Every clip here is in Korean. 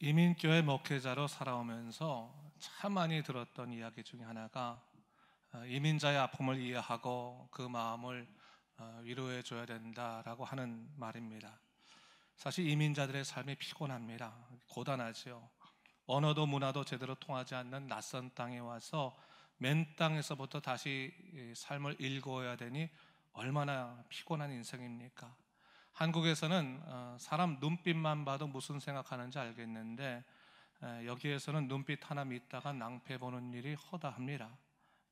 이민교회 목회자로 살아오면서 참 많이 들었던 이야기 중에 하나가 어, 이민자의 아픔을 이해하고 그 마음을 어, 위로해 줘야 된다라고 하는 말입니다. 사실 이민자들의 삶이 피곤합니다. 고단하지요. 언어도 문화도 제대로 통하지 않는 낯선 땅에 와서 맨 땅에서부터 다시 삶을 일궈야 되니 얼마나 피곤한 인생입니까? 한국에서는 어, 사람 눈빛만 봐도 무슨 생각하는지 알겠는데 여기에서는 눈빛 하나 믿다가 낭패 보는 일이 허다합니다.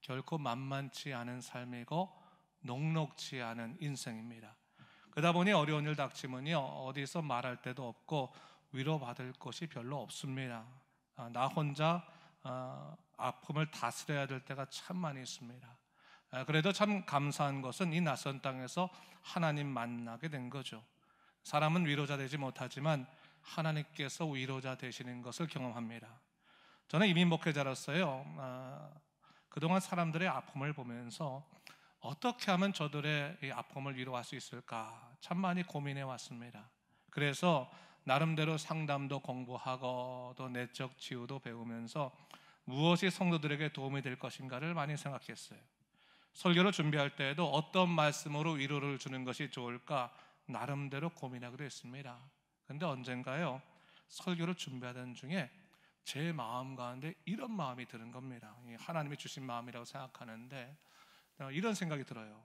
결코 만만치 않은 삶이고 녹록치 않은 인생입니다. 그러다 보니 어려운 일 닥치면요 어디서 말할 데도 없고 위로받을 것이 별로 없습니다. 아, 나 혼자 어, 아픔을 다스려야 될 때가 참 많이 있습니다. 아, 그래도 참 감사한 것은 이 낯선 땅에서 하나님 만나게 된 거죠. 사람은 위로자 되지 못하지만 하나님께서 위로자 되시는 것을 경험합니다. 저는 이민 목회자로서요. 아, 그동안 사람들의 아픔을 보면서 어떻게 하면 저들의 아픔을 위로할 수 있을까 참 많이 고민해 왔습니다. 그래서 나름대로 상담도 공부하고 또 내적 치유도 배우면서 무엇이 성도들에게 도움이 될 것인가를 많이 생각했어요. 설교를 준비할 때에도 어떤 말씀으로 위로를 주는 것이 좋을까 나름대로 고민하기도 했습니다. 근데 언젠가요 설교를 준비하던 중에 제 마음 가운데 이런 마음이 드는 겁니다. 하나님이 주신 마음이라고 생각하는데 어, 이런 생각이 들어요.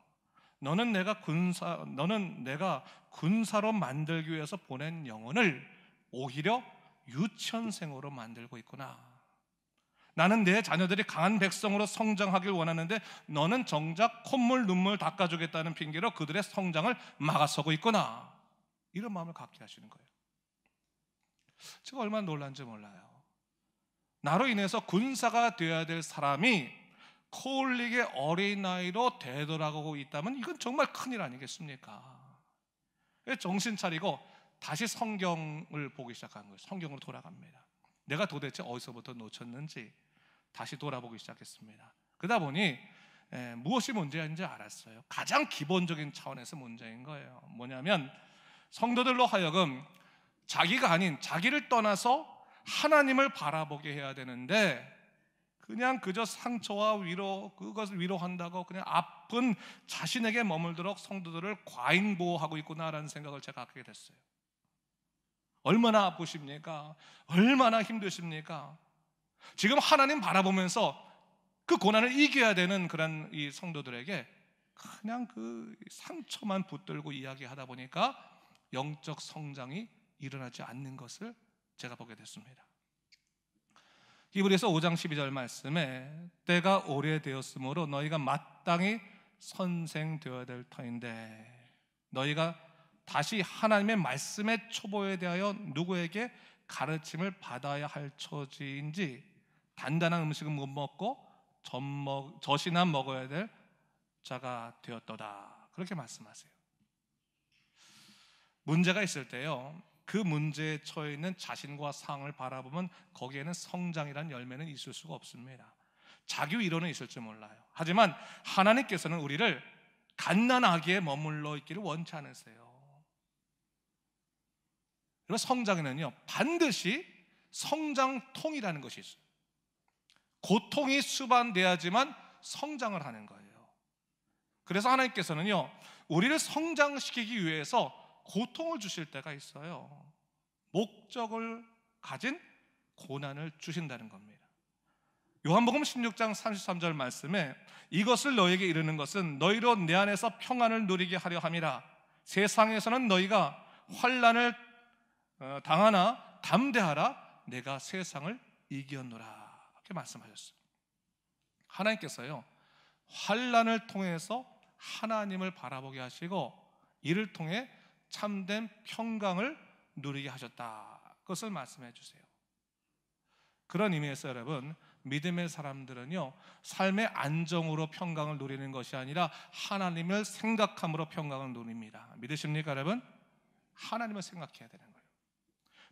너는 내가 군사 너는 내가 군사로 만들기 위해서 보낸 영혼을 오히려 유치원생으로 만들고 있구나. 나는 내 자녀들이 강한 백성으로 성장하길 원하는데 너는 정작 콧물 눈물 닦아주겠다는 핑계로 그들의 성장을 막아서고 있구나. 이런 마음을 갖게 하시는 거예요. 제가 얼마나 놀란지 몰라요. 나로 인해서 군사가 되어야 될 사람이 코올릭의 어린 나이로 되돌아가고 있다면 이건 정말 큰일 아니겠습니까? 예, 정신 차리고 다시 성경을 보기 시작한 거예요. 성경으로 돌아갑니다. 내가 도대체 어디서부터 놓쳤는지 다시 돌아보기 시작했습니다. 그러다 보니 에, 예, 무엇이 문제인지 알았어요. 가장 기본적인 차원에서 문제인 거예요. 뭐냐면 성도들로 하여금 자기가 아닌 자기를 떠나서 하나님을 바라보게 해야 되는데 그냥 그저 상처와 위로 그것을 위로한다고 그냥 아픈 자신에게 머물도록 성도들을 과잉 보호하고 있구나라는 생각을 제가 갖게 됐어요. 얼마나 아프십니까? 얼마나 힘드십니까? 지금 하나님 바라보면서 그 고난을 이겨야 되는 그런 이 성도들에게 그냥 그 상처만 붙들고 이야기하다 보니까 영적 성장이 일어나지 않는 것을 제가 보게 됐습니다. 히브리서 5장 12절 말씀에 때가 오래되었으므로 너희가 마땅히 선생되어야 될 터인데 너희가 다시 하나님의 말씀의 초보에 대하여 누구에게 가르침을 받아야 할 처지인지 단단한 음식은 못 먹고 젖먹, 젖이나 먹어야 될 자가 되었도다. 그렇게 말씀하세요. 문제가 있을 때요. 그 문제에 처해 있는 자신과 상황을 바라보면 거기에는 성장이란 열매는 있을 수가 없습니다. 자기 위로는 있을지 몰라요. 하지만 하나님께서는 우리를 갓난아기 머물러 있기를 원치 않으세요. 그리고 성장에는요 반드시 성장통이라는 것이 있어요. 고통이 수반돼야지만 성장을 하는 거예요. 그래서 하나님께서는요, 우리를 성장시키기 위해서 고통을 주실 때가 있어요. 목적을 가진 고난을 주신다는 겁니다. 요한복음 16장 33절 말씀에 이것을 너에게 이르는 것은 너희로 내 안에서 평안을 누리게 하려 함이라 세상에서는 너희가 환란을 어, 당하나 담대하라 내가 세상을 이겼노라 이렇게 말씀하셨어요. 하나님께서요 환란을 통해서 하나님을 바라보게 하시고 이를 통해 참된 평강을 누리게 하셨다. 그것을 말씀해 주세요. 그런 의미에서 여러분 믿음의 사람들은요 삶의 안정으로 평강을 누리는 것이 아니라 하나님을 생각함으로 평강을 누립니다. 믿으십니까 여러분? 하나님을 생각해야 되는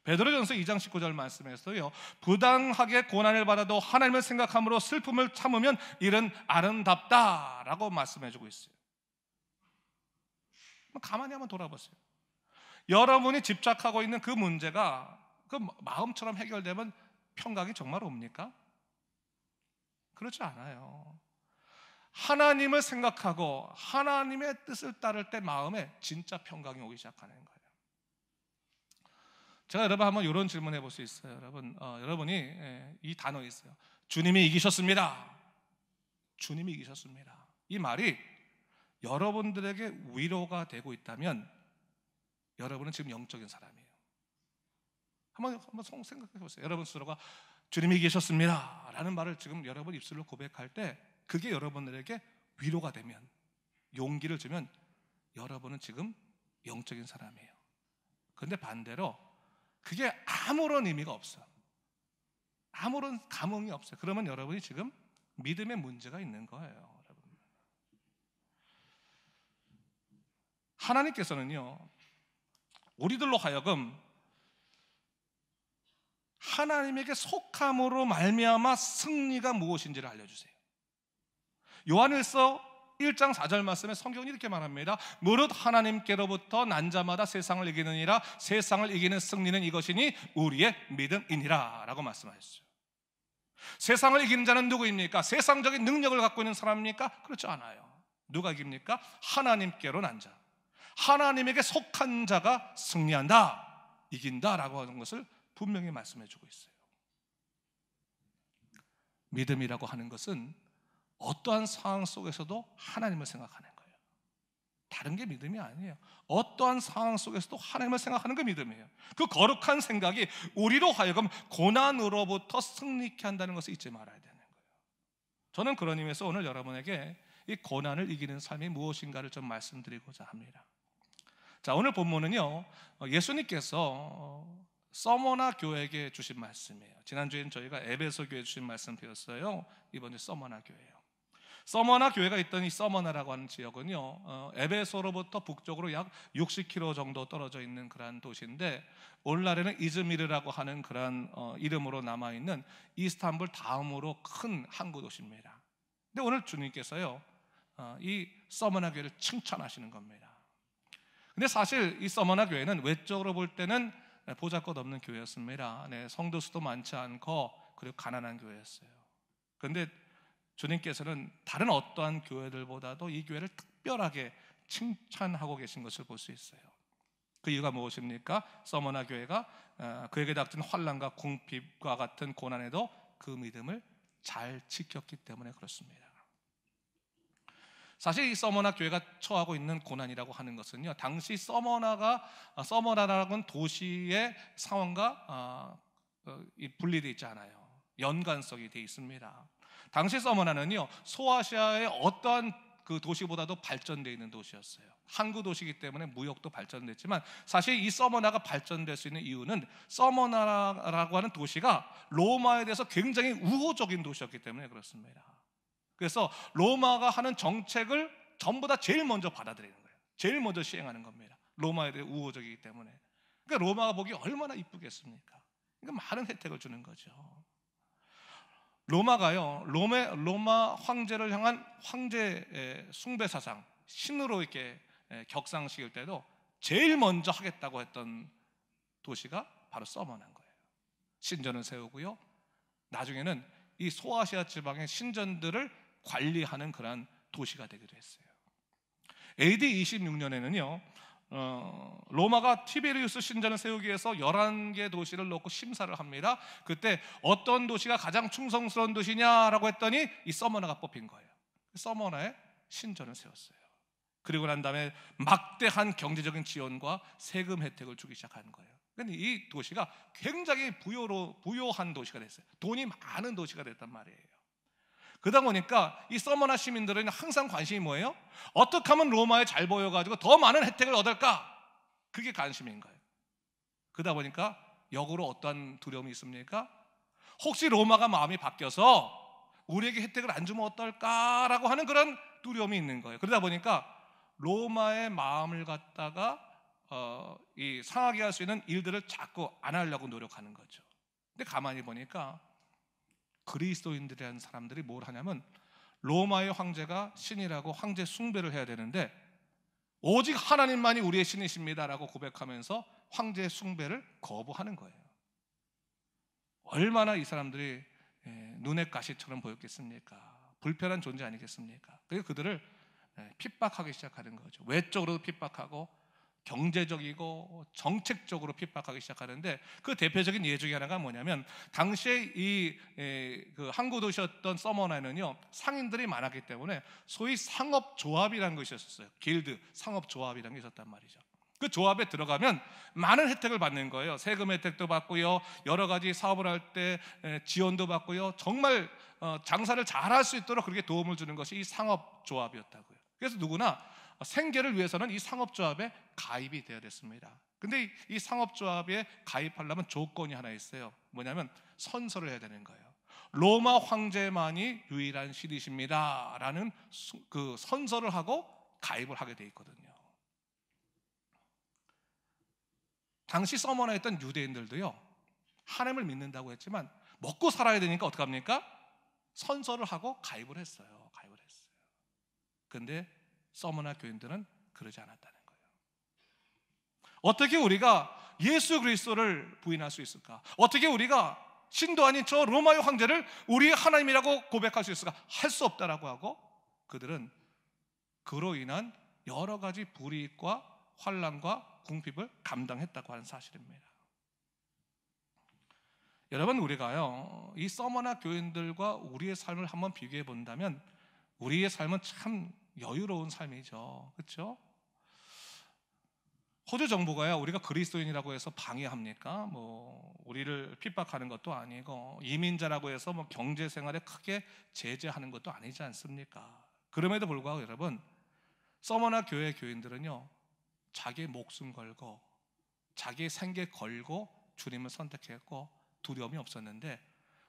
베드로전서 2장 19절 말씀에서요. 부당하게 고난을 받아도 하나님을 생각함으로 슬픔을 참으면 이는 아름답다라고 말씀해 주고 있어요. 가만히 한번 돌아보세요. 여러분이 집착하고 있는 그 문제가 그 마음처럼 해결되면 평강이 정말 옵니까? 그렇지 않아요. 하나님을 생각하고 하나님의 뜻을 따를 때 마음에 진짜 평강이 오기 시작하는 거예요. 제가 여러분 한번 이런 질문 해볼 수 있어요. 여러분, 어, 여러분이 예, 이 단어 있어요. 주님이 이기셨습니다. 주님이 이기셨습니다. 이 말이 여러분들에게 위로가 되고 있다면 여러분은 지금 영적인 사람이에요. 한번 한번 생각해 보세요. 여러분 스스로가 주님이 이기셨습니다라는 말을 지금 여러분 입술로 고백할 때 그게 여러분들에게 위로가 되면 용기를 주면 여러분은 지금 영적인 사람이에요. 그런데 반대로 그게 아무런 의미가 없어. 아무런 감흥이 없어요. 그러면 여러분이 지금 믿음에 문제가 있는 거예요. 여러분. 하나님께서는요, 우리들로 하여금 하나님에게 속함으로 말미암아 승리가 무엇인지를 알려주세요. 요한일서 1장 4절 말씀에 성경은 이렇게 말합니다. 무릇 하나님께로부터 난 자마다 세상을 이기느니라 세상을 이기는 승리는 이것이니 우리의 믿음이니라라고 말씀하셨어요. 세상을 이기는 자는 누구입니까? 세상적인 능력을 갖고 있는 사람입니까? 그렇지 않아요. 누가 이깁니까? 하나님께로 난 자. 하나님에게 속한 자가 승리한다. 이긴다라고 하는 것을 분명히 말씀해 주고 있어요. 믿음이라고 하는 것은 어떠한 상황 속에서도 하나님을 생각하는 거예요. 다른 게 믿음이 아니에요. 어떠한 상황 속에서도 하나님을 생각하는 게 믿음이에요. 그 거룩한 생각이 우리로 하여금 고난으로부터 승리케 한다는 것을 잊지 말아야 되는 거예요. 저는 그런 의미에서 오늘 여러분에게 이 고난을 이기는 삶이 무엇인가를 좀 말씀드리고자 합니다. 자, 오늘 본문은요. 예수님께서 어, 서머나 교회에게 주신 말씀이에요. 지난주에는 저희가 에베소 교회 주신 말씀 드렸어요. 이번에 서머나 교회예요. 서머나 교회가 있던 이 서머나라고 하는 지역은요 어, 에베소로부터 북쪽으로 약 60km 정도 떨어져 있는 그러한 도시인데 올날에는 이즈미르라고 하는 그러한 어, 이름으로 남아 있는 이스탄불 다음으로 큰 항구 도시입니다. 근데 오늘 주님께서요 어, 이 서머나 교회를 칭찬하시는 겁니다. 근데 사실 이 서머나 교회는 외적으로 볼 때는 보잘것없는 교회였습니다. 네, 성도 수도 많지 않고 그리고 가난한 교회였어요. 그런데 주님께서는 다른 어떠한 교회들보다도 이 교회를 특별하게 칭찬하고 계신 것을 볼 수 있어요. 그 이유가 무엇입니까? 서머나 교회가 어, 그에게 닥친 환란과 궁핍과 같은 고난에도 그 믿음을 잘 지켰기 때문에 그렇습니다. 사실 이 서머나 교회가 처하고 있는 고난이라고 하는 것은요, 당시 서머나가 어, 서머나라는 도시의 상황과 어, 분리되어 있지 않아요. 연관성이 되어 있습니다. 당시 서머나는요 소아시아의 어떠한 그 도시보다도 발전되어 있는 도시였어요. 항구 도시이기 때문에 무역도 발전됐지만 사실 이 서머나가 발전될 수 있는 이유는 서머나라고 하는 도시가 로마에 대해서 굉장히 우호적인 도시였기 때문에 그렇습니다. 그래서 로마가 하는 정책을 전부 다 제일 먼저 받아들이는 거예요. 제일 먼저 시행하는 겁니다. 로마에 대해 우호적이기 때문에. 그러니까 로마가 보기 얼마나 이쁘겠습니까? 그러니까 많은 혜택을 주는 거죠. 로마가요. 로마 로마 황제를 향한 황제 숭배 사상, 신으로 이렇게 격상시킬 때도 제일 먼저 하겠다고 했던 도시가 바로 써머난 거예요. 신전을 세우고요. 나중에는 이 소아시아 지방의 신전들을 관리하는 그러한 도시가 되기도 했어요. AD 26년에는요. 어, 로마가 티베리우스 신전을 세우기 위해서 11개 도시를 놓고 심사를 합니다. 그때 어떤 도시가 가장 충성스러운 도시냐라고 했더니 이 서머나가 뽑힌 거예요. 서머나에 신전을 세웠어요. 그리고 난 다음에 막대한 경제적인 지원과 세금 혜택을 주기 시작한 거예요. 근데 이 도시가 굉장히 부요로 부요한 도시가 됐어요. 돈이 많은 도시가 됐단 말이에요. 그러다 보니까 이 서머나 시민들은 항상 관심이 뭐예요? 어떻게 하면 로마에 잘 보여가지고 더 많은 혜택을 얻을까? 그게 관심인 거예요 그러다 보니까 역으로 어떠한 두려움이 있습니까? 혹시 로마가 마음이 바뀌어서 우리에게 혜택을 안 주면 어떨까라고 하는 그런 두려움이 있는 거예요. 그러다 보니까 로마의 마음을 갖다가 어, 이 상하게 할 수 있는 일들을 자꾸 안 하려고 노력하는 거죠. 근데 가만히 보니까 그리스도인들이라는 사람들이 뭘 하냐면 로마의 황제가 신이라고 황제 숭배를 해야 되는데 오직 하나님만이 우리의 신이십니다라고 고백하면서 황제 숭배를 거부하는 거예요. 얼마나 이 사람들이 예, 눈의 가시처럼 보였겠습니까? 불편한 존재 아니겠습니까? 그래 그들을 예, 핍박하기 시작하는 거죠. 외적으로도 핍박하고 경제적이고 정책적으로 핍박하기 시작하는데 그 대표적인 예 중에 하나가 뭐냐면 당시에 이그 항구 도시였던 서머나는요 상인들이 많았기 때문에 소위 상업 조합이라는 것이 있었어요 길드 상업 조합이라는 게 있었단 말이죠 그 조합에 들어가면 많은 혜택을 받는 거예요 세금 혜택도 받고요 여러 가지 사업을 할 때 지원도 받고요 정말 어, 장사를 잘할 수 있도록 그렇게 도움을 주는 것이 이 상업 조합이었다고요 그래서 누구나 생계를 위해서는 이 상업조합에 가입이 되어야 됐습니다. 근데 이 상업조합에 가입하려면 조건이 하나 있어요. 뭐냐면 선서를 해야 되는 거예요. 로마 황제만이 유일한 신이십니다. 라는 그 선서를 하고 가입을 하게 돼 있거든요. 당시 서머나 했던 유대인들도요, 하나님을 믿는다고 했지만, 먹고 살아야 되니까 어떡합니까? 선서를 하고 가입을 했어요. 가입을 했어요. 근데 서머나 교인들은 그러지 않았다는 거예요. 어떻게 우리가 예수 그리스도를 부인할 수 있을까? 어떻게 우리가 신도 아닌 저 로마의 황제를 우리 하나님이라고 고백할 수 있을까? 할 수 없다라고 하고 그들은 그로 인한 여러 가지 불이익과 환란과 궁핍을 감당했다고 하는 사실입니다. 여러분 우리가요 이 서머나 교인들과 우리의 삶을 한번 비교해 본다면 우리의 삶은 참 여유로운 삶이죠. 그렇죠? 호주 정부가요, 우리가 그리스도인이라고 해서 방해합니까? 뭐, 우리를 핍박하는 것도 아니고, 이민자라고 해서 뭐 경제생활에 크게 제재하는 것도 아니지 않습니까? 그럼에도 불구하고 여러분, 서머나 교회 교인들은요, 자기의 목숨 걸고, 자기의 생계 걸고, 주님을 선택했고, 두려움이 없었는데,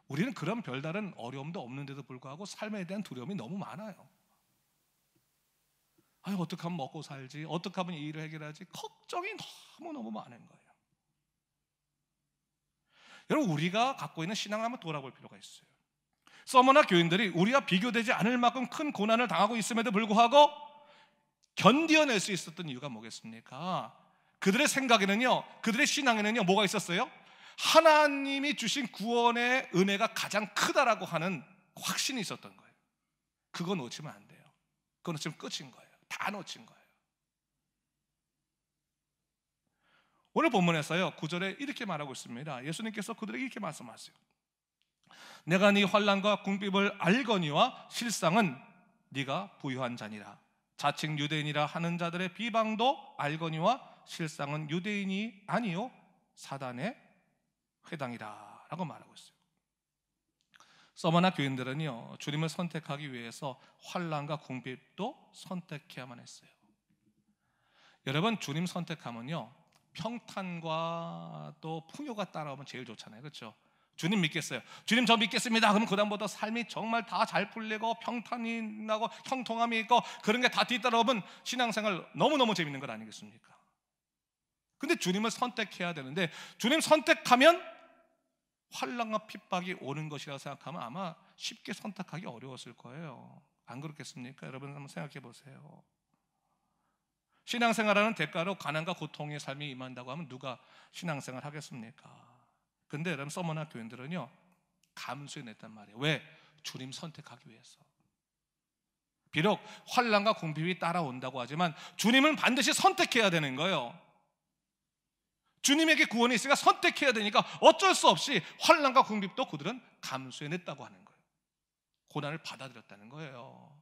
우리는 그런 별다른 어려움도 없는데도 불구하고 삶에 대한 두려움이 너무 많아요. 아유, 어떻게 하면 먹고 살지? 어떻게 하면 이 일을 해결하지? 걱정이 너무너무 많은 거예요. 여러분, 우리가 갖고 있는 신앙을 한번 돌아볼 필요가 있어요. 서머나 교인들이 우리와 비교되지 않을 만큼 큰 고난을 당하고 있음에도 불구하고 견디어낼 수 있었던 이유가 뭐겠습니까? 그들의 생각에는요, 그들의 신앙에는요, 뭐가 있었어요? 하나님이 주신 구원의 은혜가 가장 크다라고 하는 확신이 있었던 거예요. 그건 놓치면 안 돼요. 그건 지금 끝인 거예요. 다 놓친 거예요. 오늘 본문에서요. 9절에 이렇게 말하고 있습니다. 예수님께서 그들에게 이렇게 말씀하세요. 내가 네 환란과 궁핍을 알거니와 실상은 네가 부유한 자니라. 자칭 유대인이라 하는 자들의 비방도 알거니와 실상은 유대인이 아니요 사단의 회당이라라고 말하고 있어요. 서머나 교인들은요 주님을 선택하기 위해서 환란과 궁핍도 선택해야만 했어요. 여러분 주님 선택하면요 평탄과 또 풍요가 따라오면 제일 좋잖아요, 그렇죠? 주님 믿겠어요. 주님 저 믿겠습니다. 그럼 그다음부터 삶이 정말 다 잘 풀리고 평탄이 나고 형통함이 있고 그런 게 다 뒤따라오면 신앙생활 너무너무 재밌는 것 아니겠습니까? 근데 주님을 선택해야 되는데 주님 선택하면 환란과 핍박이 오는 것이라 생각하면 아마 쉽게 선택하기 어려웠을 거예요. 안 그렇겠습니까? 여러분 한번 생각해 보세요. 신앙생활하는 대가로 가난과 고통의 삶이 임한다고 하면 누가 신앙생활 하겠습니까? 근데 여러분 서머나 교인들은요 감수해 냈단 말이에요. 왜? 주님 선택하기 위해서. 비록 환란과 궁핍이 따라온다고 하지만 주님은 반드시 선택해야 되는 거예요. 주님에게 구원이 있으니까 선택해야 되니까 어쩔 수 없이 환란과 궁핍도 그들은 감수해냈다고 하는 거예요. 고난을 받아들였다는 거예요.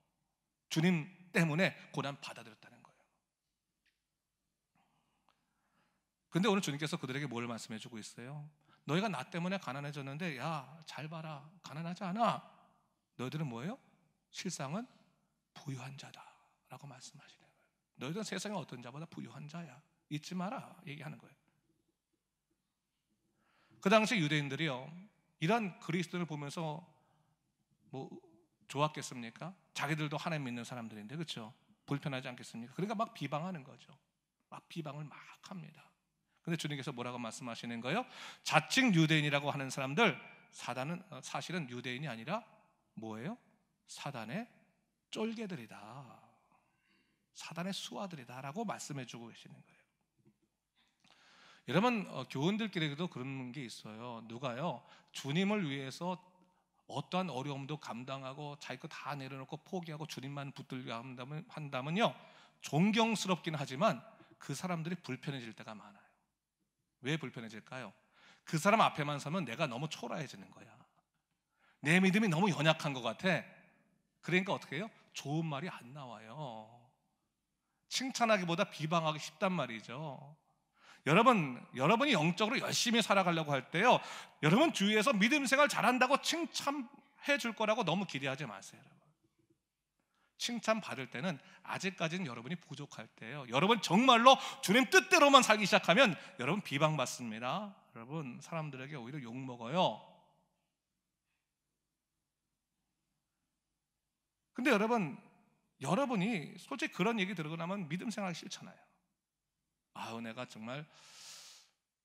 주님 때문에 고난 받아들였다는 거예요. 근데 오늘 주님께서 그들에게 뭘 말씀해 주고 있어요? 너희가 나 때문에 가난해졌는데 야, 잘 봐라. 가난하지 않아. 너희들은 뭐예요? 실상은 부유한 자다라고 말씀하시네요 너희들은 세상에 어떤 자보다 부유한 자야. 잊지 마라. 얘기하는 거예요. 그 당시 유대인들이요. 이런 그리스도를 보면서 뭐 좋았겠습니까? 자기들도 하나님 믿는 사람들인데 그렇죠? 불편하지 않겠습니까? 그러니까 막 비방하는 거죠. 막 비방을 막 합니다. 근데 주님께서 뭐라고 말씀하시는 거예요? 자칭 유대인이라고 하는 사람들 사단은 어, 사실은 유대인이 아니라 뭐예요? 사단의 쫄개들이다. 사단의 수아들이다라고 말씀해 주고 계시는 거예요. 여러분 어, 교원들끼리도 그런 게 있어요. 누가요? 주님을 위해서 어떠한 어려움도 감당하고 자기 거 다 내려놓고 포기하고 주님만 붙들려 한다면, 한다면요 존경스럽긴 하지만 그 사람들이 불편해질 때가 많아요. 왜 불편해질까요? 그 사람 앞에만 서면 내가 너무 초라해지는 거야. 내 믿음이 너무 연약한 것 같아. 그러니까 어떻게 해요? 좋은 말이 안 나와요. 칭찬하기보다 비방하기 쉽단 말이죠. 여러분, 여러분이 영적으로 열심히 살아가려고 할 때요. 여러분 주위에서 믿음 생활 잘한다고 칭찬해 줄 거라고 너무 기대하지 마세요. 여러분. 칭찬 받을 때는 아직까지는 여러분이 부족할 때요 여러분 정말로 주님 뜻대로만 살기 시작하면 여러분 비방받습니다. 여러분 사람들에게 오히려 욕 먹어요. 근데 여러분 여러분이 솔직히 그런 얘기 들고 나면 믿음 생활 싫잖아요. 아우 내가 정말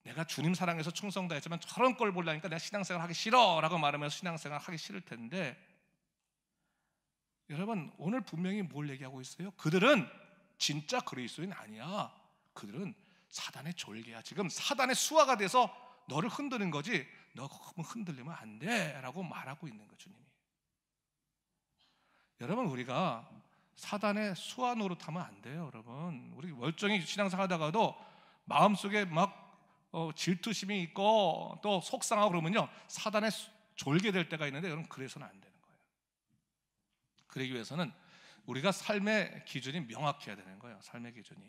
내가 주님 사랑에서 충성다했지만 저런 걸 보려니까 내가 신앙생활 하기 싫어라고 말하면서 신앙생활 하기 싫을 텐데 여러분 오늘 분명히 뭘 얘기하고 있어요? 그들은 진짜 그리스도인 아니야. 그들은 사단의 졸개야. 지금 사단의 수화가 돼서 너를 흔드는 거지. 너 흔들리면 안 돼라고 말하고 있는 거 주님이. 여러분 우리가 사단의 수완으로타면안 돼요, 여러분. 우리 월정히 신앙생활 하다가도 마음속에 막 어, 질투심이 있고 또 속상하고 그러면요. 사단에 졸게 될 때가 있는데 여러분 그래서는 안 되는 거예요. 그러기 위해서는 우리가 삶의 기준이 명확해야 되는 거예요. 삶의 기준이.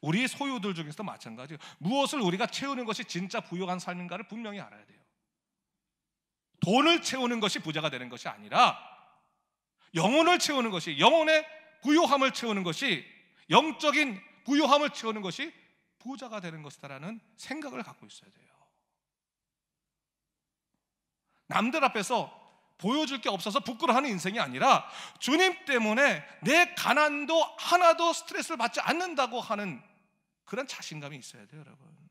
우리 소유들 중에서도 마찬가지예요. 무엇을 우리가 채우는 것이 진짜 부유한 삶인가를 분명히 알아야 돼요. 돈을 채우는 것이 부자가 되는 것이 아니라 영혼을 채우는 것이 영혼의 부요함을 채우는 것이 영적인 부요함을 채우는 것이 부자가 되는 것이다라는 생각을 갖고 있어야 돼요. 남들 앞에서 보여줄 게 없어서 부끄러워하는 인생이 아니라 주님 때문에 내 가난도 하나도 스트레스를 받지 않는다고 하는 그런 자신감이 있어야 돼요, 여러분.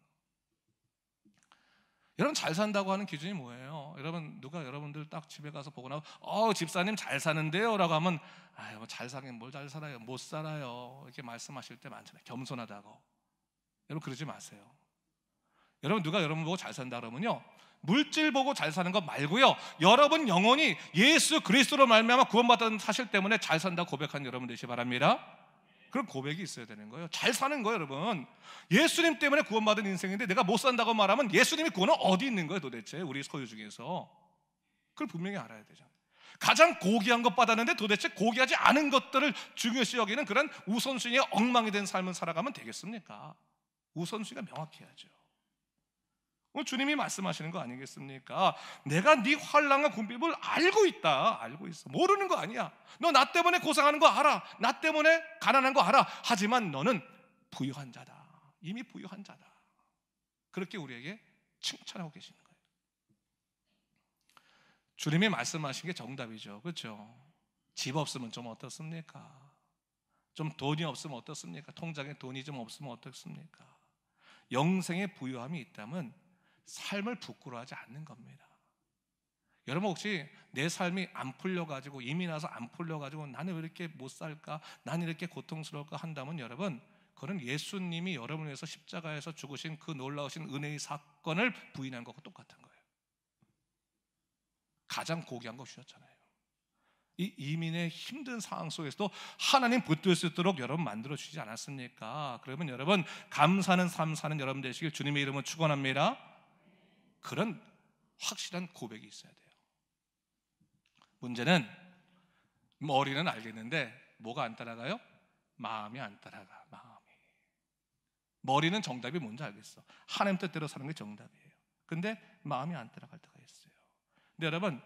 여러분 잘 산다고 하는 기준이 뭐예요? 여러분 누가 여러분들 딱 집에 가서 보거나 어 집사님 잘 사는데요라고 하면 아유 뭐잘 사긴 뭘잘 살아요 못 살아요 이렇게 말씀하실 때 많잖아요 겸손하다고 여러분 그러지 마세요 여러분 누가 여러분 보고 잘 산다 그러면요 물질 보고 잘 사는 것 말고요 여러분 영혼이 예수 그리스도로 말미암아 구원받은 사실 때문에 잘 산다 고백한 여러분 되시 바랍니다 그런 고백이 있어야 되는 거예요. 잘 사는 거예요, 여러분. 예수님 때문에 구원받은 인생인데 내가 못 산다고 말하면 예수님이 구원은 어디 있는 거예요, 도대체? 우리 소유 중에서. 그걸 분명히 알아야 되죠 가장 고귀한 것 받았는데 도대체 고귀하지 않은 것들을 중요시 여기는 그런 우선순위에 엉망이 된 삶을 살아가면 되겠습니까? 우선순위가 명확해야죠. 어, 주님이 말씀하시는 거 아니겠습니까? 내가 네 환란과 군비를 알고 있다. 알고 있어. 모르는 거 아니야. 너 나 때문에 고생하는 거 알아. 나 때문에 가난한 거 알아. 하지만 너는 부유한 자다. 이미 부유한 자다. 그렇게 우리에게 칭찬하고 계시는 거예요. 주님이 말씀하신 게 정답이죠. 그렇죠? 집 없으면 좀 어떻습니까? 좀 돈이 없으면 어떻습니까? 통장에 돈이 좀 없으면 어떻습니까? 영생의 부유함이 있다면 삶을 부끄러워하지 않는 겁니다. 여러분 혹시 내 삶이 안 풀려가지고 이미 나서 안 풀려가지고 나는 왜 이렇게 못 살까? 난 이렇게 고통스러울까? 한다면 여러분 그는 예수님이 여러분을 위해서 십자가에서 죽으신 그 놀라우신 은혜의 사건을 부인한 것과 똑같은 거예요. 가장 고귀한 거 주셨잖아요. 이 이민의 힘든 상황 속에서도 하나님 붙들 수 있도록 여러분 만들어 주시지 않았습니까? 그러면 여러분 감사는 삶 사는 여러분 되시길 주님의 이름으로 축원합니다. 그런 확실한 고백이 있어야 돼요. 문제는 머리는 알겠는데 뭐가 안 따라가요? 마음이 안 따라가. 마음이. 머리는 정답이 뭔지 알겠어. 하나님 뜻대로 사는 게 정답이에요. 근데 마음이 안 따라갈 때가 있어요. 근데 여러분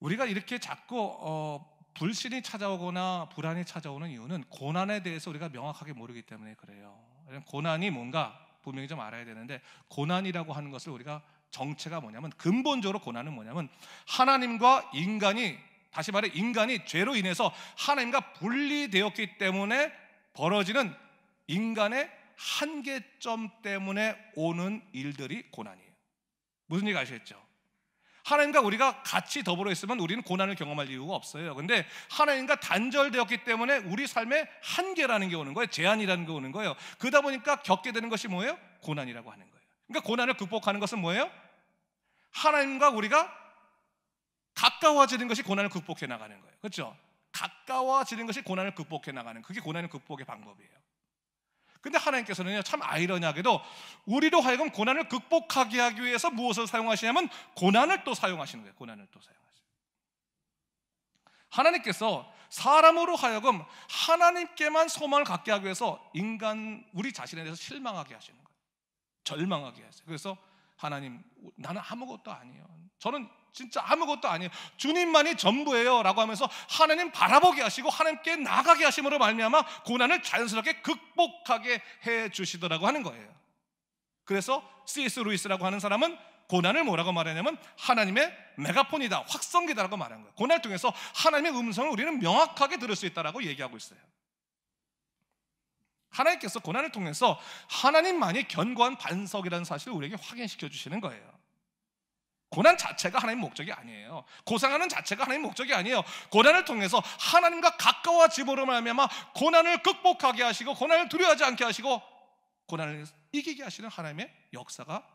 우리가 이렇게 자꾸 어, 불신이 찾아오거나 불안이 찾아오는 이유는 고난에 대해서 우리가 명확하게 모르기 때문에 그래요. 고난이 뭔가 분명히 좀 알아야 되는데 고난이라고 하는 것을 우리가 정체가 뭐냐면 근본적으로 고난은 뭐냐면 하나님과 인간이 다시 말해 인간이 죄로 인해서 하나님과 분리되었기 때문에 벌어지는 인간의 한계점 때문에 오는 일들이 고난이에요. 무슨 얘기 아시겠죠? 하나님과 우리가 같이 더불어 있으면 우리는 고난을 경험할 이유가 없어요. 근데 하나님과 단절되었기 때문에 우리 삶에 한계라는 게 오는 거예요. 제한이라는 게 오는 거예요. 그러다 보니까 겪게 되는 것이 뭐예요? 고난이라고 하는 거예요. 그러니까 고난을 극복하는 것은 뭐예요? 하나님과 우리가 가까워지는 것이 고난을 극복해 나가는 거예요. 그렇죠? 가까워지는 것이 고난을 극복해 나가는 그게 고난을 극복의 방법이에요. 근데 하나님께서는요, 참 아이러니하게도 우리로 하여금 고난을 극복하게 하기 위해서 무엇을 사용하시냐면 고난을 또 사용하시는 거예요. 고난을 또 사용하시는 하나님께서 사람으로 하여금 하나님께만 소망을 갖게 하기 위해서 인간, 우리 자신에 대해서 실망하게 하시는 거예요. 절망하게 하세요. 그래서 하나님, 나는 아무것도 아니에요. 저는 진짜 아무것도 아니에요. 주님만이 전부예요라고 하면서 하나님 바라보게 하시고 하나님께 나가게 하심으로 말미암아 고난을 자연스럽게 극복하게 해 주시더라고 하는 거예요. 그래서 C.S. 루이스라고 하는 사람은 고난을 뭐라고 말하냐면 하나님의 메가폰이다, 확성기다라고 말하는 거예요. 고난을 통해서 하나님의 음성을 우리는 명확하게 들을 수 있다라고 얘기하고 있어요. 하나님께서 고난을 통해서 하나님만이 견고한 반석이라는 사실을 우리에게 확인시켜 주시는 거예요. 고난 자체가 하나님 목적이 아니에요. 고상하는 자체가 하나님 목적이 아니에요. 고난을 통해서 하나님과 가까워짐으로 말미암아 고난을 극복하게 하시고 고난을 두려워하지 않게 하시고 고난을 이기게 하시는 하나님의 역사가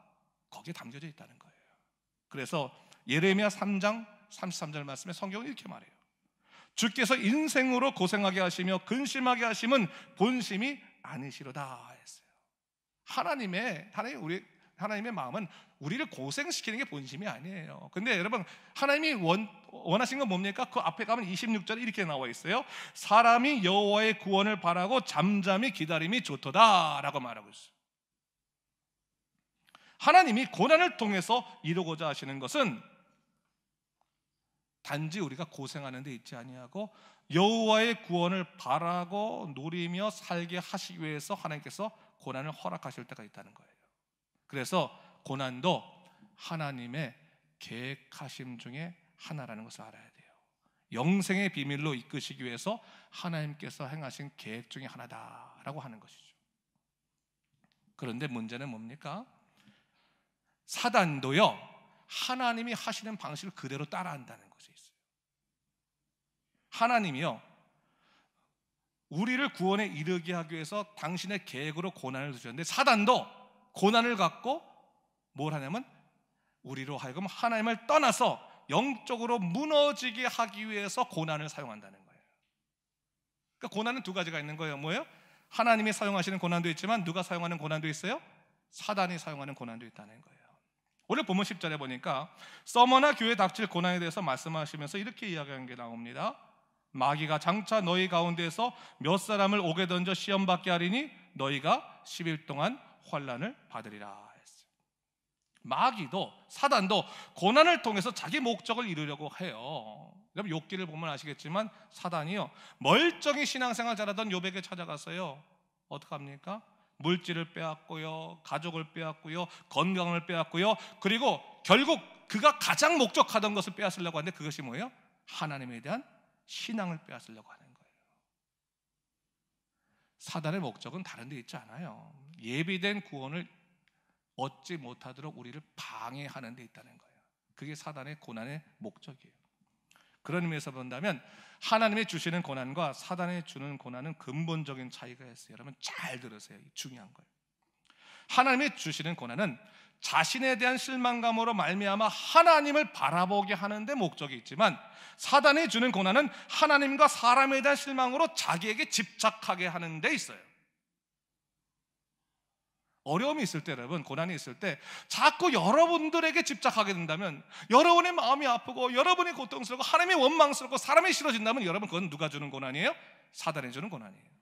거기에 담겨져 있다는 거예요. 그래서 예레미야 3장 33절 말씀에 성경은 이렇게 말해요. 주께서 인생으로 고생하게 하시며 근심하게 하심은 본심이 아니시로다 했어요. 하나님의 하나님 우리 하나님의 마음은 우리를 고생시키는 게 본심이 아니에요. 근데 여러분, 하나님이 원, 원하신 건 뭡니까? 그 앞에 가면 26절에 이렇게 나와 있어요. 사람이 여호와의 구원을 바라고 잠잠히 기다림이 좋도다라고 말하고 있어요. 하나님이 고난을 통해서 이루고자 하시는 것은 단지 우리가 고생하는 데 있지 아니하고 여호와의 구원을 바라고 노리며 살게 하시기 위해서 하나님께서 고난을 허락하실 때가 있다는 거예요. 그래서 고난도 하나님의 계획하심 중에 하나라는 것을 알아야 돼요. 영생의 비밀로 이끄시기 위해서 하나님께서 행하신 계획 중에 하나다라고 하는 것이죠. 그런데 문제는 뭡니까? 사단도요. 하나님이 하시는 방식을 그대로 따라한다는 것이 있어요. 하나님이요. 우리를 구원에 이르게 하기 위해서 당신의 계획으로 고난을 주셨는데 사단도 고난을 갖고 뭘 하냐면 우리로 하여금 하나님을 떠나서 영적으로 무너지게 하기 위해서 고난을 사용한다는 거예요. 그러니까 고난은 두 가지가 있는 거예요. 뭐예요? 하나님이 사용하시는 고난도 있지만 누가 사용하는 고난도 있어요? 사단이 사용하는 고난도 있다는 거예요. 오늘 본문 10절에 보니까 서머나 교회 닥칠 고난에 대해서 말씀하시면서 이렇게 이야기하게 나옵니다. 마귀가 장차 너희 가운데서 몇 사람을 오게 던져 시험받게 하리니 너희가 10일 동안 환란을 받으리라. 마귀도 사단도 고난을 통해서 자기 목적을 이루려고 해요. 여러 욥기를 보면 아시겠지만 사단이요 멀쩡히 신앙생활 잘하던 욥에게 찾아가서요 어떻게 합니까? 물질을 빼앗고요 가족을 빼앗고요 건강을 빼앗고요 그리고 결국 그가 가장 목적하던 것을 빼앗으려고 하는데 그것이 뭐예요? 하나님에 대한 신앙을 빼앗으려고 하는 거예요. 사단의 목적은 다른 데 있지 않아요. 예비된 구원을 얻지 못하도록 우리를 방해하는 데 있다는 거예요. 그게 사단의 고난의 목적이에요. 그런 의미에서 본다면 하나님의 주시는 고난과 사단의 주는 고난은 근본적인 차이가 있어요. 여러분 잘 들으세요. 중요한 거예요. 하나님의 주시는 고난은 자신에 대한 실망감으로 말미암아 하나님을 바라보게 하는데 목적이 있지만 사단이 주는 고난은 하나님과 사람에 대한 실망으로 자기에게 집착하게 하는 데 있어요. 어려움이 있을 때 여러분 고난이 있을 때 자꾸 여러분들에게 집착하게 된다면 여러분의 마음이 아프고 여러분이 고통스럽고 하나님이 원망스럽고 사람이 싫어진다면 여러분 그건 누가 주는 고난이에요? 사단이 주는 고난이에요.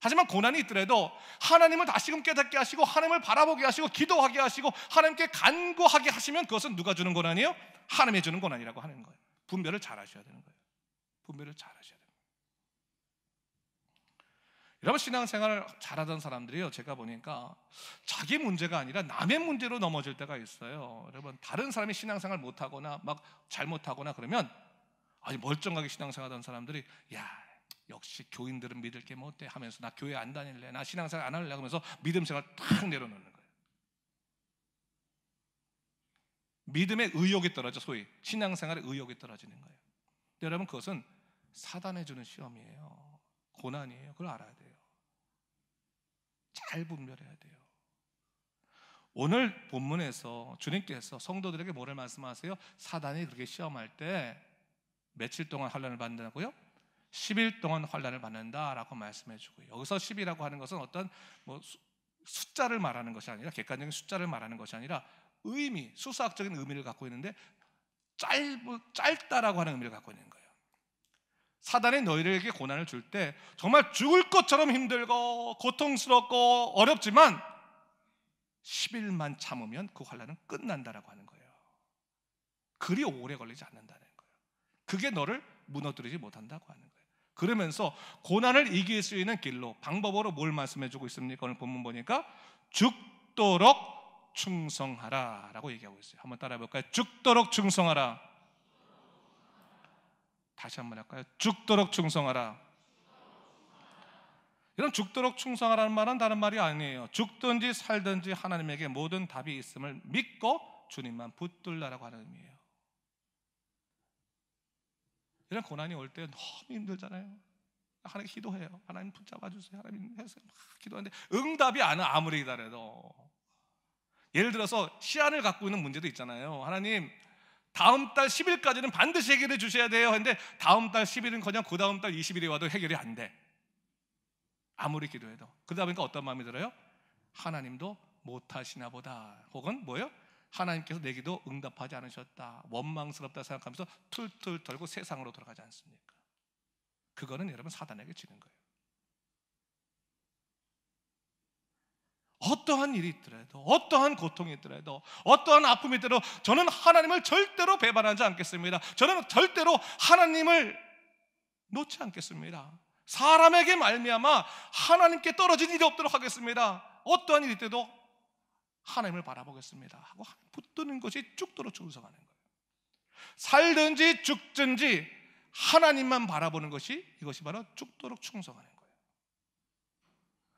하지만 고난이 있더라도 하나님을 다시금 깨닫게 하시고 하나님을 바라보게 하시고 기도하게 하시고 하나님께 간구하게 하시면 그것은 누가 주는 고난이에요? 하나님이 주는 고난이라고 하는 거예요. 분별을 잘 하셔야 되는 거예요. 분별을 잘 하셔야 돼요 여러분 신앙생활을 잘하던 사람들이요 제가 보니까 자기 문제가 아니라 남의 문제로 넘어질 때가 있어요 여러분 다른 사람이 신앙생활 못하거나 막 잘못하거나 그러면 아주 멀쩡하게 신앙생활 하던 사람들이 야 역시 교인들은 믿을 게 못돼 뭐 하면서 나 교회 안 다닐래 나 신앙생활 안 할래 하면서 믿음생활 탁 내려놓는 거예요 믿음의 의욕이 떨어져 소위 신앙생활의 의욕이 떨어지는 거예요 여러분 그것은 사단해 주는 시험이에요 고난이에요. 그걸 알아야 돼요. 잘 분별해야 돼요. 오늘 본문에서 주님께서 성도들에게 뭐를 말씀하세요? 사단이 그렇게 시험할 때 며칠 동안 환란을 받는다고요? 10일 동안 환란을 받는다라고 말씀해 주고요. 여기서 10이라고 하는 것은 어떤 뭐 숫자를 말하는 것이 아니라 객관적인 숫자를 말하는 것이 아니라 의미, 수사학적인 의미를 갖고 있는데 짧, 짧다라고 하는 의미를 갖고 있는 거예요. 사단이 너희에게 들 고난을 줄 때 정말 죽을 것처럼 힘들고 고통스럽고 어렵지만 10일만 참으면 그 환란은 끝난다라고 하는 거예요. 그리 오래 걸리지 않는다는 거예요. 그게 너를 무너뜨리지 못한다고 하는 거예요. 그러면서 고난을 이길 수 있는 길로 방법으로 뭘 말씀해 주고 있습니까? 오늘 본문 보니까 죽도록 충성하라라고 얘기하고 있어요. 한번 따라해 볼까요? 죽도록 충성하라. 다시 한 번 할까요? 죽도록 충성하라. 이런 죽도록 충성하라는 말은 다른 말이 아니에요. 죽든지 살든지 하나님에게 모든 답이 있음을 믿고 주님만 붙들라라고 하는 의미예요. 이런 고난이 올 때 너무 힘들잖아요. 하나님 기도해요. 하나님 붙잡아 주세요. 하나님 해서 막 기도하는데 응답이 안 아무리 기다려도 예를 들어서 시안을 갖고 있는 문제도 있잖아요. 하나님 다음 달 10일까지는 반드시 해결해 주셔야 돼요. 근데 다음 달 10일은 그냥 그 다음 달 20일에 와도 해결이 안 돼. 아무리 기도해도. 그러다 보니까 어떤 마음이 들어요? 하나님도 못하시나 보다. 혹은 뭐예요? 하나님께서 내 기도 응답하지 않으셨다. 원망스럽다 생각하면서 툴툴 털고 세상으로 돌아가지 않습니까? 그거는 여러분 사단에게 지는 거예요. 어떠한 일이 있더라도 어떠한 고통이 있더라도 어떠한 아픔이 있더라도 저는 하나님을 절대로 배반하지 않겠습니다. 저는 절대로 하나님을 놓지 않겠습니다. 사람에게 말미암아 하나님께 떨어진 일이 없도록 하겠습니다. 어떠한 일이 있더라도 하나님을 바라보겠습니다. 하고 붙드는 것이 죽도록 충성하는 거예요. 살든지 죽든지 하나님만 바라보는 것이 이것이 바로 죽도록 충성하는 거예요.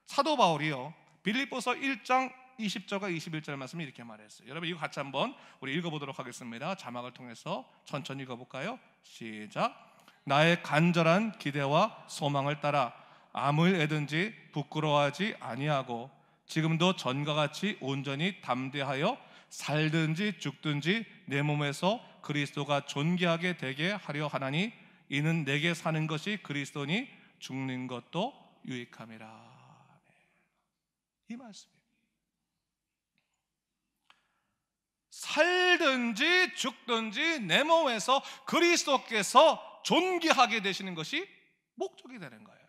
사도 바울이요. 빌립보서 1장 20절과 21절 말씀이 이렇게 말했어요. 여러분 이거 같이 한번 우리 읽어보도록 하겠습니다. 자막을 통해서 천천히 읽어볼까요? 시작. 나의 간절한 기대와 소망을 따라 아무 일에든지 부끄러워하지 아니하고 지금도 전과 같이 온전히 담대하여 살든지 죽든지 내 몸에서 그리스도가 존귀하게 되게 하려 하나니 이는 내게 사는 것이 그리스도니 죽는 것도 유익함이라. 이 말씀이에요. 살든지 죽든지 내 몸에서 그리스도께서 존귀하게 되시는 것이 목적이 되는 거예요.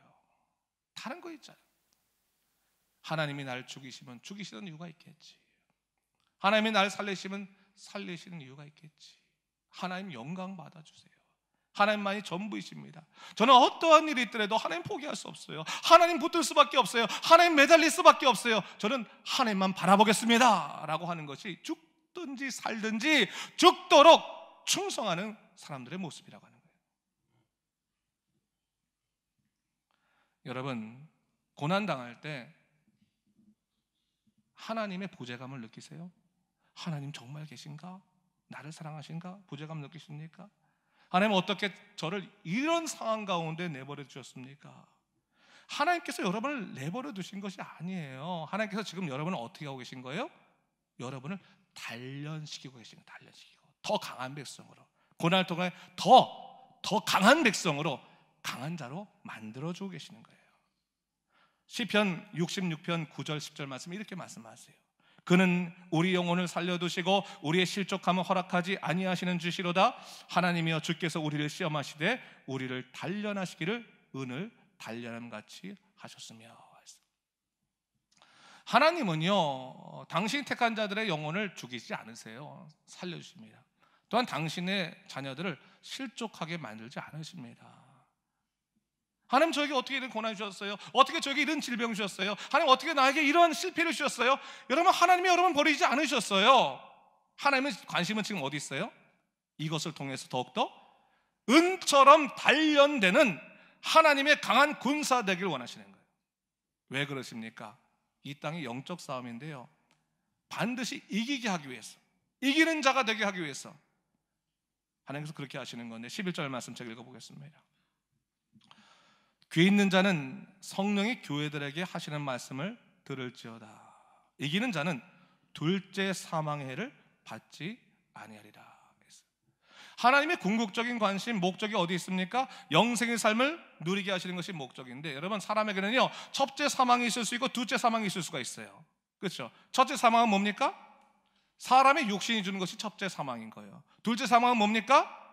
다른 거 있잖아요. 하나님이 날 죽이시면 죽이시는 이유가 있겠지. 하나님이 날 살리시면 살리시는 이유가 있겠지. 하나님 영광 받아주세요. 하나님만이 전부이십니다. 저는 어떠한 일이 있더라도 하나님 포기할 수 없어요. 하나님 붙을 수밖에 없어요. 하나님 매달릴 수밖에 없어요. 저는 하나님만 바라보겠습니다. 라고 하는 것이 죽든지 살든지 죽도록 충성하는 사람들의 모습이라고 하는 거예요. 여러분, 고난당할 때 하나님의 보재감을 느끼세요? 하나님 정말 계신가? 나를 사랑하신가? 보재감 느끼십니까? 하나님 어떻게 저를 이런 상황 가운데 내버려 두셨습니까? 하나님께서 여러분을 내버려 두신 것이 아니에요. 하나님께서 지금 여러분을 어떻게 하고 계신 거예요? 여러분을 단련시키고 계신 거예요. 단련시키고 더 강한 백성으로 고난을 통해 더 더 강한 백성으로 강한 자로 만들어 주고 계시는 거예요. 시편 66편 9절 10절 말씀 이렇게 말씀하세요. 그는 우리 영혼을 살려두시고 우리의 실족함을 허락하지 아니하시는 주시로다 하나님이여 주께서 우리를 시험하시되 우리를 단련하시기를 은을 단련함 같이 하셨으며 하나님은요 당신 택한 자들의 영혼을 죽이지 않으세요 살려주십니다 또한 당신의 자녀들을 실족하게 만들지 않으십니다 하나님 저에게 어떻게 이런 고난 주셨어요? 어떻게 저에게 이런 질병을 주셨어요? 하나님 어떻게 나에게 이런 실패를 주셨어요? 여러분 하나님이 여러분 버리지 않으셨어요. 하나님의 관심은 지금 어디 있어요? 이것을 통해서 더욱더 은처럼 단련되는 하나님의 강한 군사 되길 원하시는 거예요. 왜 그러십니까? 이 땅이 영적 싸움인데요. 반드시 이기게 하기 위해서, 이기는 자가 되게 하기 위해서 하나님께서 그렇게 하시는 건데 11절 말씀 제가 읽어보겠습니다. 귀 있는 자는 성령이 교회들에게 하시는 말씀을 들을지어다. 이기는 자는 둘째 사망해를 받지 아니하리라. 하나님의 궁극적인 관심, 목적이 어디 있습니까? 영생의 삶을 누리게 하시는 것이 목적인데 여러분 사람에게는요 첫째 사망이 있을 수 있고 둘째 사망이 있을 수가 있어요. 그렇죠? 첫째 사망은 뭡니까? 사람의 육신이 주는 것이 첫째 사망인 거예요. 둘째 사망은 뭡니까?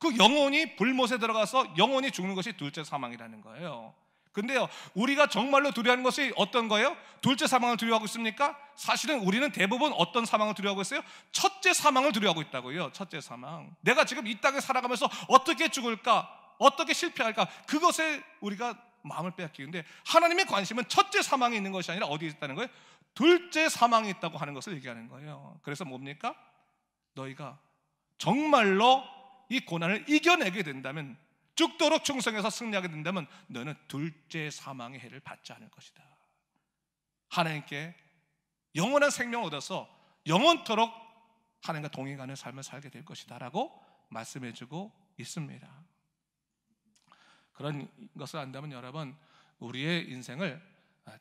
그 영혼이 불못에 들어가서 영혼이 죽는 것이 둘째 사망이라는 거예요. 근데요, 우리가 정말로 두려워하는 것이 어떤 거예요? 둘째 사망을 두려워하고 있습니까? 사실은 우리는 대부분 어떤 사망을 두려워하고 있어요? 첫째 사망을 두려워하고 있다고요. 첫째 사망. 내가 지금 이 땅에 살아가면서 어떻게 죽을까? 어떻게 실패할까? 그것에 우리가 마음을 빼앗기는데 하나님의 관심은 첫째 사망이 있는 것이 아니라 어디에 있다는 거예요? 둘째 사망이 있다고 하는 것을 얘기하는 거예요. 그래서 뭡니까? 너희가 정말로 이 고난을 이겨내게 된다면 죽도록 충성해서 승리하게 된다면 너는 둘째 사망의 해를 받지 않을 것이다. 하나님께 영원한 생명 얻어서 영원토록 하나님과 동행하는 삶을 살게 될 것이다라고 말씀해주고 있습니다. 그런 것을 안다면 여러분 우리의 인생을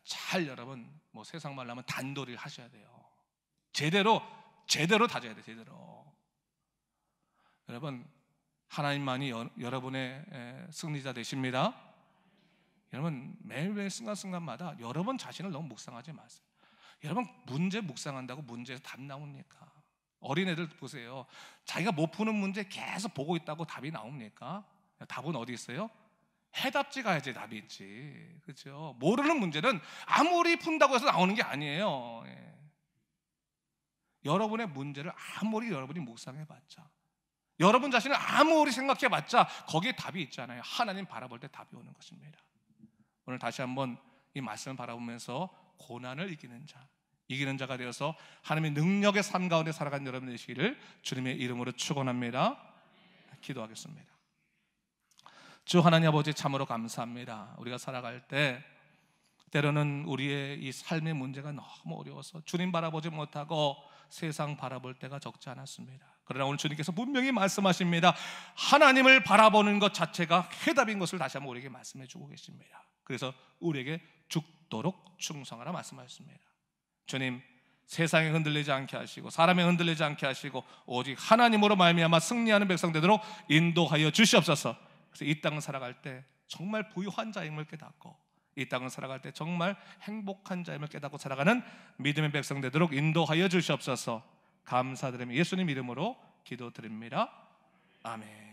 잘 여러분 뭐 세상 말로 하면 단도를 하셔야 돼요. 제대로 제대로 다져야 돼 제대로. 여러분 하나님만이 여, 여러분의 승리자 되십니다. 여러분 매일매일 순간순간마다 여러분 자신을 너무 묵상하지 마세요. 여러분 문제 묵상한다고 문제에서 답 나옵니까? 어린애들 보세요. 자기가 못 푸는 문제 계속 보고 있다고 답이 나옵니까? 답은 어디 있어요? 해답지 가야지 답이 있지. 그렇죠? 모르는 문제는 아무리 푼다고 해서 나오는 게 아니에요. 예. 여러분의 문제를 아무리 여러분이 묵상해 봤자 여러분 자신을 아무리 생각해봤자 거기에 답이 있잖아요. 하나님 바라볼 때 답이 오는 것입니다. 오늘 다시 한번 이 말씀을 바라보면서 고난을 이기는 자, 이기는 자가 되어서 하나님의 능력의 삶 가운데 살아가 여러분 되시기를 주님의 이름으로 축원합니다. 기도하겠습니다. 주 하나님 아버지 참으로 감사합니다. 우리가 살아갈 때 때로는 우리의 이 삶의 문제가 너무 어려워서 주님 바라보지 못하고 세상 바라볼 때가 적지 않았습니다. 그러나 오늘 주님께서 분명히 말씀하십니다. 하나님을 바라보는 것 자체가 해답인 것을 다시 한번 우리에게 말씀해 주고 계십니다. 그래서 우리에게 죽도록 충성하라 말씀하셨습니다. 주님 세상에 흔들리지 않게 하시고 사람에 흔들리지 않게 하시고 오직 하나님으로 말미암아 승리하는 백성 되도록 인도하여 주시옵소서. 그래서 이 땅을 살아갈 때 정말 부유한 자임을 깨닫고 이 땅을 살아갈 때 정말 행복한 자임을 깨닫고 살아가는 믿음의 백성 되도록 인도하여 주시옵소서. 감사드립니다. 예수님 이름으로 기도드립니다. 아멘.